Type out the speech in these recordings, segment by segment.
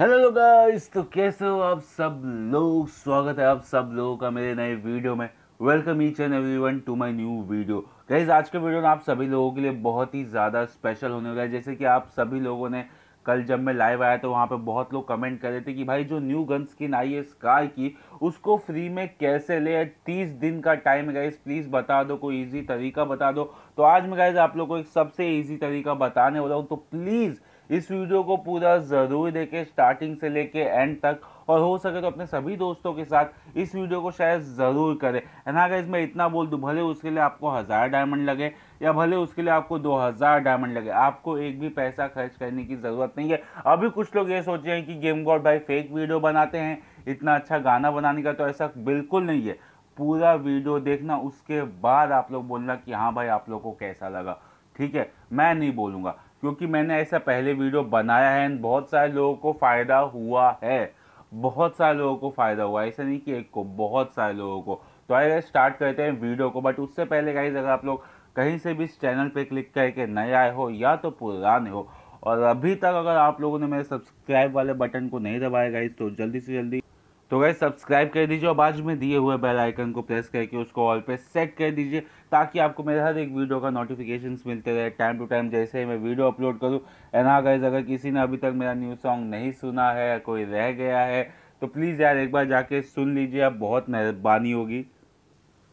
hello guys तो कैसे हो आप सब लोग स्वागत है आप सब लोगों का मेरे नए वीडियो में welcome each and everyone to my new video guys आज के वीडियो में आप सभी लोगों के लिए बहुत ही ज़्यादा स्पेशल होने वाला है जैसे कि आप सभी लोगों ने कल जब मैं लाइव आया तो वहाँ पे बहुत लोग कमेंट कर रहे थे कि भाई जो न्यू गन स्किन आई है स्काय की उसको फ्री में कैसे ले तीस दिन का टाइम गाइज प्लीज़ बता दो कोई इजी तरीका बता दो तो आज मैं गाइज आप लोग को एक सबसे ईजी तरीका बताने वाला हूँ तो प्लीज़ इस वीडियो को पूरा ज़रूर देखें स्टार्टिंग से लेके एंड तक और हो सके तो अपने सभी दोस्तों के साथ इस वीडियो को शेयर ज़रूर करें एंड हाँ गाइज इतना बोल दूँ भले उसके लिए आपको हज़ार डायमंड लगे या भले उसके लिए आपको दो हज़ार डायमंड लगे आपको एक भी पैसा खर्च करने की ज़रूरत नहीं है अभी कुछ लोग ये सोच रहे हैं कि गेम गॉड भाई फेक वीडियो बनाते हैं इतना अच्छा गाना बनाने का तो ऐसा बिल्कुल नहीं है पूरा वीडियो देखना उसके बाद आप लोग बोलना कि हाँ भाई आप लोग को कैसा लगा ठीक है मैं नहीं बोलूँगा क्योंकि मैंने ऐसा पहले वीडियो बनाया है बहुत सारे लोगों को फ़ायदा हुआ है बहुत सारे लोगों को फ़ायदा हुआ है ऐसा नहीं कि एक को बहुत सारे लोगों को तो आइए स्टार्ट करते हैं वीडियो को बट उससे पहले गाइज अगर आप लोग कहीं से भी इस चैनल पे क्लिक करके नए आए हो या तो पुराने हो और अभी तक अगर आप लोगों ने मेरे सब्सक्राइब वाले बटन को नहीं दबाया गाइज तो जल्दी से जल्दी तो गए सब्सक्राइब कर दीजिए और बाजू में दिए हुए बेल आइकन को प्रेस करके उसको ऑल पे सेट कर दीजिए ताकि आपको मेरे हर एक वीडियो का नोटिफिकेशन मिलते रहे टाइम टू टाइम जैसे ही मैं वीडियो अपलोड करूँ एना हाँ गाइज अगर किसी ने अभी तक मेरा न्यू सॉन्ग नहीं सुना है कोई रह गया है तो प्लीज़ यार एक बार जाके सुन लीजिए आप बहुत मेहरबानी होगी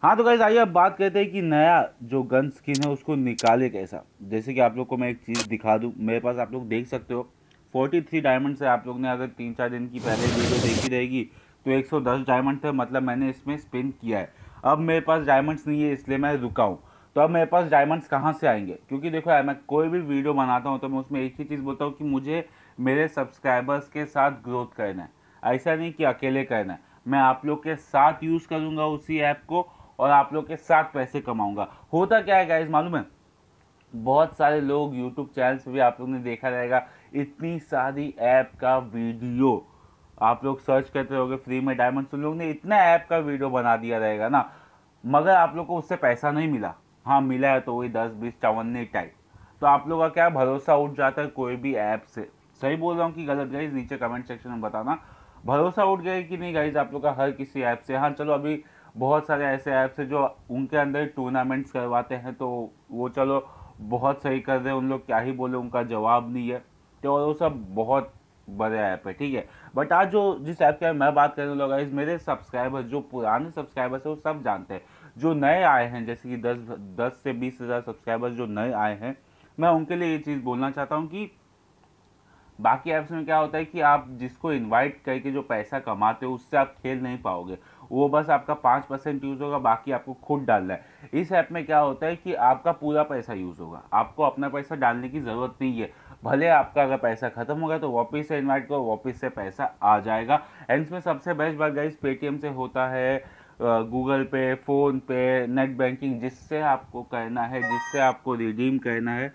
हाँ तो गाइज आइए अब बात करते हैं कि नया जो गन स्किन है उसको निकाले कैसा जैसे कि आप लोग को मैं एक चीज़ दिखा दूँ मेरे पास आप लोग देख सकते हो 43 डायमंड से आप लोग ने अगर तीन चार दिन की पहले वीडियो देखी रहेगी तो 110 डायमंड थे मतलब मैंने इसमें स्पिन किया है अब मेरे पास डायमंड्स नहीं है इसलिए मैं रुका हूँ तो अब मेरे पास डायमंड्स कहाँ से आएंगे क्योंकि देखो यार मैं कोई भी वीडियो बनाता हूँ तो मैं उसमें एक ही चीज़ बोलता हूँ कि मुझे मेरे सब्सक्राइबर्स के साथ ग्रोथ करना है ऐसा नहीं कि अकेले करना है मैं आप लोग के साथ यूज़ करूँगा उसी ऐप को और आप लोग के साथ पैसे कमाऊँगा होता क्या है गाइज मालूम है बहुत सारे लोग यूट्यूब चैनल्स भी आप लोग ने देखा रहेगा इतनी सारी ऐप का वीडियो आप लोग सर्च करते होगे फ्री में डायमंड उन लोग ने इतना ऐप का वीडियो बना दिया रहेगा ना मगर आप लोग को उससे पैसा नहीं मिला हाँ मिला है तो वही दस बीस चौवन्नी टाइप तो आप लोग का क्या भरोसा उठ जाता है कोई भी ऐप से सही बोल रहा हूँ कि गलत गाइज नीचे कमेंट सेक्शन में बताना भरोसा उठ गया कि नहीं गाइज आप लोग का हर किसी ऐप से हाँ चलो अभी बहुत सारे ऐसे ऐप्स हैं जो उनके अंदर टूर्नामेंट्स करवाते हैं तो वो चलो बहुत सही कर रहे हैं उन लोग क्या ही बोले उनका जवाब नहीं है तो और वो सब बहुत बड़े ऐप है ठीक है बट आज जो जिस ऐप के मैं बात करने लगा इस मेरे सब्सक्राइबर जो पुराने सब्सक्राइबर्स हैं वो सब जानते हैं जो नए आए हैं जैसे कि दस 10 से बीस हज़ार सब्सक्राइबर्स जो नए आए हैं मैं उनके लिए ये चीज़ बोलना चाहता हूँ कि बाकी ऐप्स में क्या होता है कि आप जिसको इनवाइट करके जो पैसा कमाते हो उससे आप खेल नहीं पाओगे वो बस आपका पाँच परसेंट यूज़ होगा बाकी आपको खुद डालना है इस ऐप में क्या होता है कि आपका पूरा पैसा यूज़ होगा आपको अपना पैसा डालने की ज़रूरत नहीं है भले आपका अगर पैसा खत्म हो गया तो वापस से इन्वाइट करो वापस से पैसा आ जाएगा एंड इसमें सबसे बेस्ट बात गाइज पेटीएम से होता है गूगल पे फ़ोन पे नेट बैंकिंग जिससे आपको करना है जिससे आपको रिडीम करना है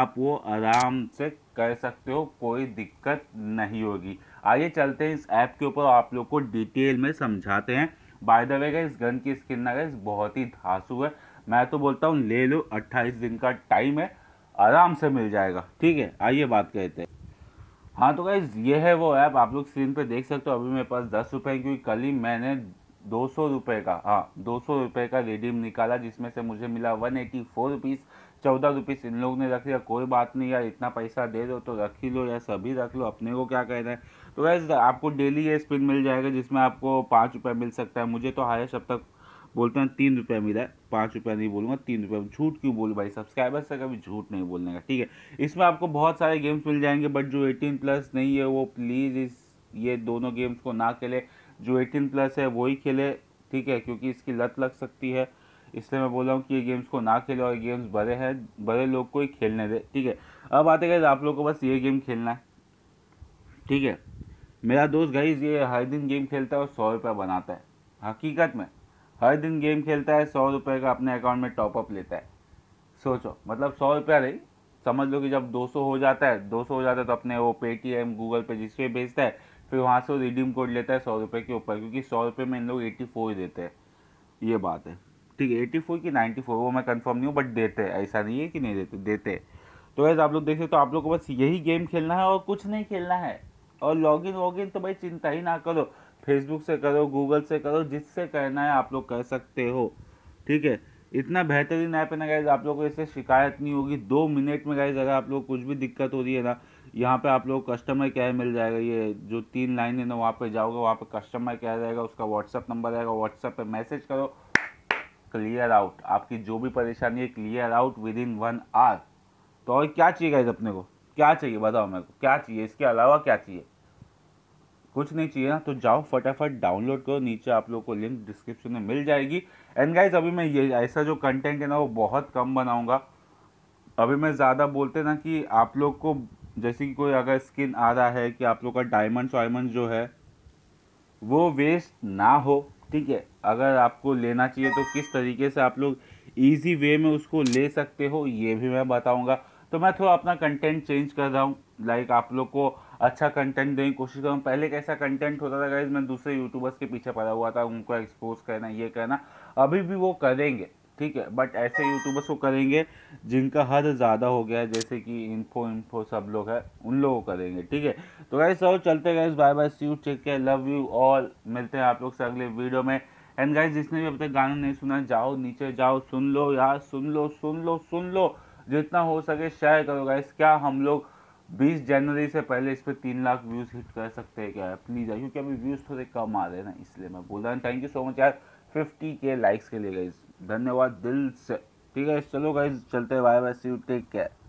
आप वो आराम से कर सकते हो कोई दिक्कत नहीं होगी आइए चलते हैं इस ऐप के ऊपर आप लोग को डिटेल में समझाते हैं बाय द वे इस गन की स्किन ना गई बहुत ही धासु है मैं तो बोलता हूँ ले लो 28 दिन का टाइम है आराम से मिल जाएगा ठीक है आइए बात कहते हैं हाँ तो गाइज ये है वो ऐप आप लोग स्क्रीन पे देख सकते हो अभी मेरे पास दस रुपये क्योंकि कल ही मैंने दो सौ रुपये का हाँ दो सौ रुपये का रिडीम निकाला जिसमें से मुझे मिला वन एटी फोर रुपीज़ चौदह रुपीज़ इन लोगों ने रख लिया कोई बात नहीं यार इतना पैसा दे दो तो रख ही लो या सभी रख लो अपने को क्या कह रहे हैं तो वैसे आपको डेली ये स्पिन मिल जाएगा जिसमें आपको पाँच रुपये मिल सकता है मुझे तो हाइस्ट अब तक बोलते हैं तीन रुपया मिला है पाँच रुपया नहीं बोलूँगा तीन रुपया झूठ क्यों बोलूँ भाई सब्सक्राइबर से कभी झूठ नहीं बोलने का ठीक है इसमें आपको बहुत सारे गेम्स मिल जाएंगे बट जो एटीन प्लस नहीं है वो प्लीज़ इस ये दोनों गेम्स को ना खेले जो एटीन प्लस है वही खेले ठीक है क्योंकि इसकी लत लग सकती है इसलिए मैं बोल रहा हूँ कि ये गेम्स को ना खेले और ये गेम्स बड़े हैं बड़े लोग को ही खेलने दे ठीक है अब आते गए आप लोग को बस ये गेम खेलना है ठीक है मेरा दोस्त गई ये हर दिन गेम खेलता है और सौ रुपया बनाता है हकीकत में हर दिन गेम खेलता है सौ रुपये का अपने अकाउंट में टॉपअप लेता है सोचो मतलब सौ रुपया नहीं समझ लो कि जब 200 हो जाता है 200 हो जाता है तो अपने वो पेटीएम गूगल पे जिस पे भेजता है फिर वहाँ से रिडीम कोड लेता है सौ रुपये के ऊपर क्योंकि सौ रुपये में इन लोग एट्टी फोर देते हैं ये बात है ठीक है एट्टी फोर की नाइन्टी फोर वो मैं कंफर्म नहीं हूँ बट देते हैं ऐसा नहीं है कि नहीं देते देते तो वैसे आप लोग देख सकते तो आप लोग को बस यही गेम खेलना है और कुछ नहीं खेलना है और लॉगिन वॉगिन तो भाई चिंता ही ना करो फेसबुक से करो गूगल से करो जिससे कहना है आप लोग कर सकते हो ठीक है इतना बेहतरीन ऐप है ना गाइज आप लोग को इससे शिकायत नहीं होगी दो मिनट में गाइज अगर आप लोग कुछ भी दिक्कत हो रही है ना यहाँ पे आप लोग कस्टमर केयर मिल जाएगा ये जो तीन लाइन है ना वहाँ पे जाओगे वहाँ पे कस्टमर केयर रहेगा उसका व्हाट्सअप नंबर रहेगा व्हाट्सअप पे मैसेज करो क्लियर आउट आपकी जो भी परेशानी है clear out within one hour तो और क्या चाहिए गाइज अपने को क्या चाहिए बताओ मेरे को क्या चाहिए इसके अलावा क्या चाहिए कुछ नहीं चाहिए ना तो जाओ फटाफट डाउनलोड करो नीचे आप लोग को लिंक डिस्क्रिप्शन में मिल जाएगी एंड गाइज अभी मैं ये ऐसा जो कंटेंट है ना वो बहुत कम बनाऊँगा अभी मैं ज़्यादा बोलते ना कि आप लोग को जैसे कि कोई अगर स्किन आ रहा है कि आप लोग का डायमंड वायमंड जो है वो वेस्ट ना हो ठीक है अगर आपको लेना चाहिए तो किस तरीके से आप लोग ईजी वे में उसको ले सकते हो ये भी मैं बताऊँगा तो मैं थोड़ा अपना कंटेंट चेंज कर रहा हूँ लाइक आप लोग को अच्छा कंटेंट देने की कोशिश करूँ पहले कैसा कंटेंट होता था गाइज मैं दूसरे यूट्यूबर्स के पीछे पड़ा हुआ था उनको एक्सपोज करना ये करना अभी भी वो करेंगे ठीक है बट ऐसे यूट्यूबर्स को करेंगे जिनका हद ज़्यादा हो गया है जैसे कि इन्फो इन्फो सब लोग है उन लोगों को करेंगे ठीक है तो गाइज सर चलते guys bye bye see you take care love you all मिलते हैं आप लोग से अगले वीडियो में एंड गाइज जिसने भी अब तक गाना नहीं सुना जाओ नीचे जाओ सुन लो यार सुन लो सुन लो सुन लो जितना हो सके शेयर करो गाइज क्या हम लोग बीस जनवरी से पहले इस पर तीन लाख व्यूज़ हिट कर सकते हैं क्या प्लीज़ यार क्योंकि अभी व्यूज़ थोड़े कम आ रहे हैं ना इसलिए मैं बोल रहा हूँ थैंक यू सो मच यार फिफ्टी के लाइक्स के लिए गई धन्यवाद दिल से ठीक है चलो गाइज चलते bye bye see you take care